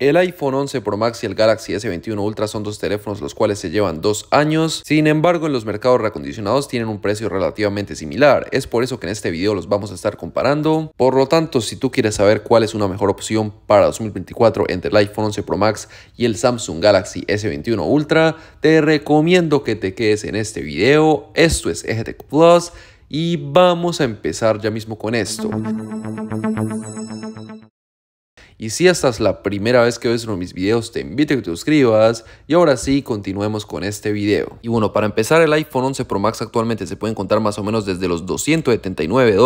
El iPhone 11 Pro Max y el Galaxy S21 Ultra son dos teléfonos los cuales se llevan dos años, sin embargo en los mercados reacondicionados tienen un precio relativamente similar, es por eso que en este video los vamos a estar comparando, por lo tanto si tú quieres saber cuál es una mejor opción para 2024 entre el iPhone 11 Pro Max y el Samsung Galaxy S21 Ultra, te recomiendo que te quedes en este video, esto es EGTQ Plus y vamos a empezar ya mismo con esto. Y si esta es la primera vez que ves uno de mis videos, te invito a que te suscribas. Y ahora sí, continuemos con este video. Y bueno, para empezar, el iPhone 11 Pro Max actualmente se puede contar más o menos desde los 279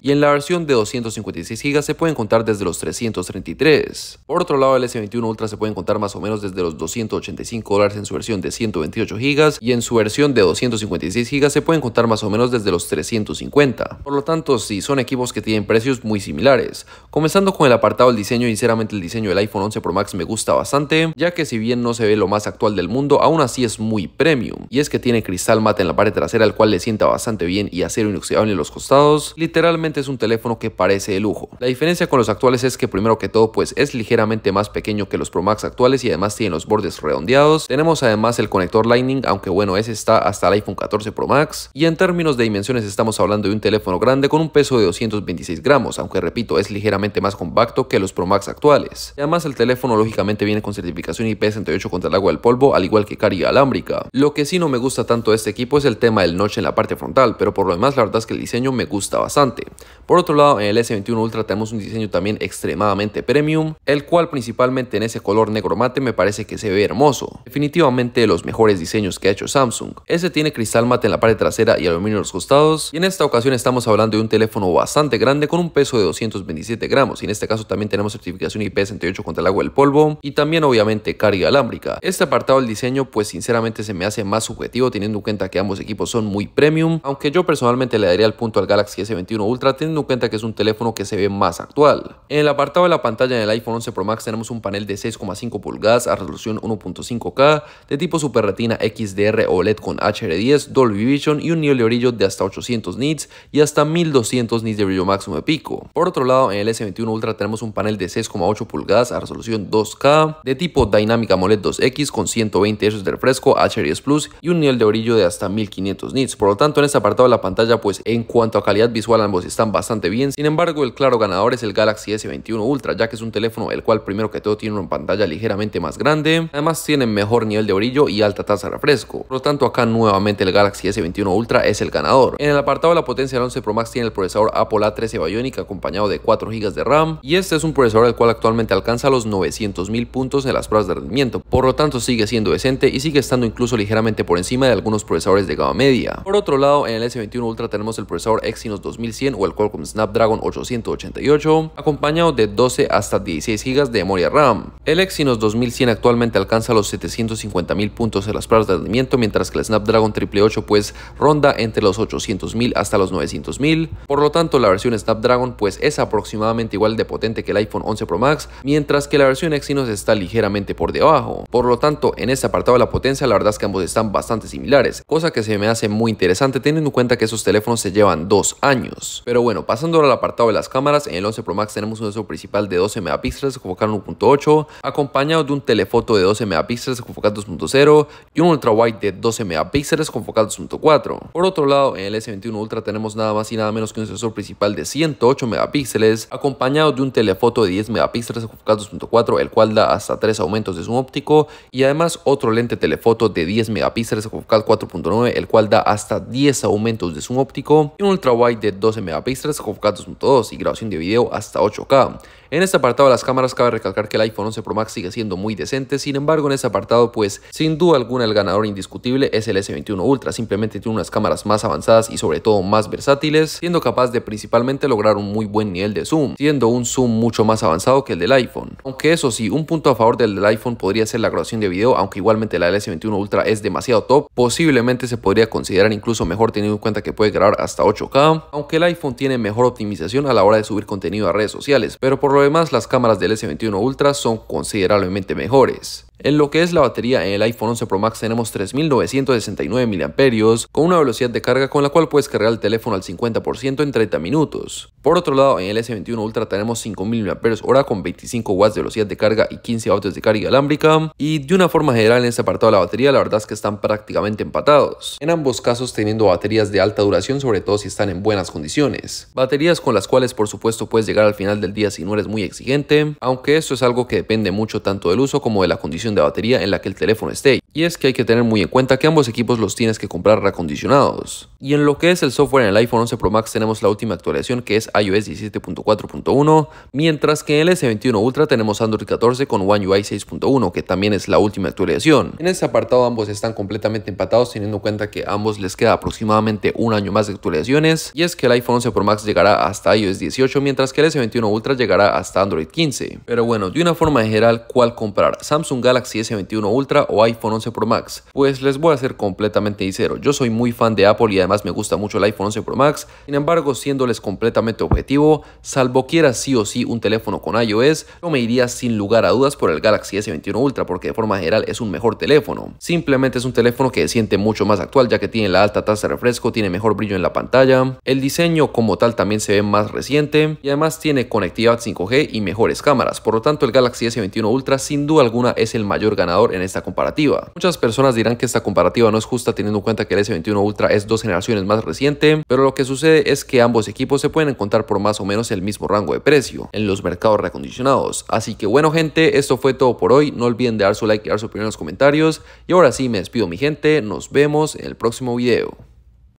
y en la versión de 256 GB se pueden contar desde los 333. Por otro lado, el S21 Ultra se puede contar más o menos desde los 285 en su versión de 128 GB y en su versión de 256 GB se pueden contar más o menos desde los 350. Por lo tanto, si son equipos que tienen precios muy similares. Comenzando con el apartado del diseño Sinceramente el diseño del iPhone 11 Pro Max me gusta bastante, ya que si bien no se ve lo más actual del mundo, aún así es muy premium. Y es que tiene cristal mate en la parte trasera, el cual le sienta bastante bien y acero inoxidable en los costados. Literalmente es un teléfono que parece de lujo. La diferencia con los actuales es que primero que todo pues es ligeramente más pequeño que los Pro Max actuales y además tiene los bordes redondeados. Tenemos además el conector Lightning, aunque bueno, ese está hasta el iPhone 14 Pro Max. Y en términos de dimensiones estamos hablando de un teléfono grande con un peso de 226 gramos, aunque repito, es ligeramente más compacto que los Pro Max actuales. Además, el teléfono lógicamente viene con certificación IP68 contra el agua del polvo, al igual que carga alámbrica. Lo que sí no me gusta tanto de este equipo es el tema del noche en la parte frontal, pero por lo demás la verdad es que el diseño me gusta bastante. Por otro lado, en el S21 Ultra tenemos un diseño también extremadamente premium, el cual principalmente en ese color negro mate me parece que se ve hermoso. Definitivamente de los mejores diseños que ha hecho Samsung. Ese tiene cristal mate en la parte trasera y aluminio en los costados, y en esta ocasión estamos hablando de un teléfono bastante grande con un peso de 227 gramos, y en este caso también tenemos certificación IP68 contra el agua y el polvo y también obviamente carga alámbrica. Este apartado del diseño pues sinceramente se me hace más subjetivo teniendo en cuenta que ambos equipos son muy premium, aunque yo personalmente le daría el punto al Galaxy S21 Ultra teniendo en cuenta que es un teléfono que se ve más actual. En el apartado de la pantalla del iPhone 11 Pro Max tenemos un panel de 6,5 pulgadas a resolución 1.5K de tipo Super Retina XDR OLED con HR10, Dolby Vision y un nivel de brillo de hasta 800 nits y hasta 1200 nits de brillo máximo de pico. Por otro lado, en el S21 Ultra tenemos un panel de 6 8 pulgadas a resolución 2K, de tipo dinámica AMOLED 2X con 120 Hz de refresco HDS Plus y un nivel de brillo de hasta 1500 nits. Por lo tanto, en este apartado de la pantalla, pues en cuanto a calidad visual ambos están bastante bien. Sin embargo, el claro ganador es el Galaxy S21 Ultra, ya que es un teléfono el cual primero que todo tiene una pantalla ligeramente más grande. Además, tiene mejor nivel de brillo y alta tasa de refresco. Por lo tanto, acá nuevamente el Galaxy S21 Ultra es el ganador. En el apartado de la potencia, el 11 Pro Max tiene el procesador Apple A13 Bionic acompañado de 4 GB de RAM y este es un procesador de cual actualmente alcanza los 900.000 puntos en las pruebas de rendimiento, por lo tanto sigue siendo decente y sigue estando incluso ligeramente por encima de algunos procesadores de gama media. Por otro lado, en el S21 Ultra tenemos el procesador Exynos 2100 o el Qualcomm Snapdragon 888, acompañado de 12 hasta 16 GB de memoria RAM. El Exynos 2100 actualmente alcanza los 750.000 puntos en las pruebas de rendimiento, mientras que el Snapdragon 888 pues ronda entre los 800.000 hasta los 900.000. Por lo tanto, la versión Snapdragon pues es aproximadamente igual de potente que el iPhone 11 Pro Max, mientras que la versión Exynos está ligeramente por debajo. Por lo tanto, en este apartado de la potencia, la verdad es que ambos están bastante similares, cosa que se me hace muy interesante teniendo en cuenta que esos teléfonos se llevan dos años. Pero bueno, pasando al apartado de las cámaras, en el 11 Pro Max tenemos un sensor principal de 12 megapíxeles con focal 1.8, acompañado de un telefoto de 12 megapíxeles con focal 2.0 y un ultrawide de 12 megapíxeles con focal 2.4. Por otro lado, en el S21 Ultra tenemos nada más y nada menos que un sensor principal de 108 megapíxeles, acompañado de un telefoto de 10 10 megapíxeles 2.4, el cual da hasta 3 aumentos de zoom óptico y además otro lente telefoto de 10 megapíxeles focal 4.9, el cual da hasta 10 aumentos de zoom óptico y un ultra wide de 12 megapíxeles focal 2.2 y grabación de video hasta 8K. En este apartado de las cámaras cabe recalcar que el iPhone 11 Pro Max sigue siendo muy decente, sin embargo en este apartado pues sin duda alguna el ganador indiscutible es el S21 Ultra, simplemente tiene unas cámaras más avanzadas y sobre todo más versátiles, siendo capaz de principalmente lograr un muy buen nivel de zoom, siendo un zoom mucho más avanzado que el del iPhone. Aunque eso sí, un punto a favor del del iPhone podría ser la grabación de video, aunque igualmente la S21 Ultra es demasiado top, posiblemente se podría considerar incluso mejor teniendo en cuenta que puede grabar hasta 8K, aunque el iPhone tiene mejor optimización a la hora de subir contenido a redes sociales, pero por lo demás las cámaras del S21 Ultra son considerablemente mejores. En lo que es la batería, en el iPhone 11 Pro Max tenemos 3.969 mAh con una velocidad de carga con la cual puedes cargar el teléfono al 50% en 30 minutos. Por otro lado, en el S21 Ultra tenemos 5.000 mAh con 25 watts de velocidad de carga y 15 watts de carga alámbrica. Y de una forma general en este apartado de la batería, la verdad es que están prácticamente empatados. En ambos casos teniendo baterías de alta duración, sobre todo si están en buenas condiciones. Baterías con las cuales por supuesto puedes llegar al final del día si no eres muy exigente, aunque esto es algo que depende mucho tanto del uso como de la condición de batería en la que el teléfono esté. Y es que hay que tener muy en cuenta que ambos equipos los tienes que comprar recondicionados Y en lo que es el software en el iPhone 11 Pro Max tenemos la última actualización que es iOS 17.4.1, mientras que en el S21 Ultra tenemos Android 14 con One UI 6.1, que también es la última actualización. En ese apartado ambos están completamente empatados teniendo en cuenta que a ambos les queda aproximadamente un año más de actualizaciones, y es que el iPhone 11 Pro Max llegará hasta iOS 18, mientras que el S21 Ultra llegará hasta Android 15. Pero bueno, de una forma general, ¿cuál comprar? ¿Samsung Galaxy S21 Ultra o iPhone 11 Pro Max. Pues les voy a ser completamente sincero, yo soy muy fan de Apple y además me gusta mucho el iPhone 11 Pro Max, sin embargo, siéndoles completamente objetivo, salvo quiera sí o sí un teléfono con iOS, no me iría sin lugar a dudas por el Galaxy S21 Ultra porque de forma general es un mejor teléfono. Simplemente es un teléfono que se siente mucho más actual ya que tiene la alta tasa de refresco, tiene mejor brillo en la pantalla, el diseño como tal también se ve más reciente y además tiene conectividad 5G y mejores cámaras, por lo tanto el Galaxy S21 Ultra sin duda alguna es el mayor ganador en esta comparativa. Muchas personas dirán que esta comparativa no es justa teniendo en cuenta que el S21 Ultra es dos generaciones más reciente, pero lo que sucede es que ambos equipos se pueden encontrar por más o menos el mismo rango de precio en los mercados recondicionados. Así que bueno gente, esto fue todo por hoy, no olviden de dar su like y dar su opinión en los comentarios y ahora sí me despido mi gente, nos vemos en el próximo video.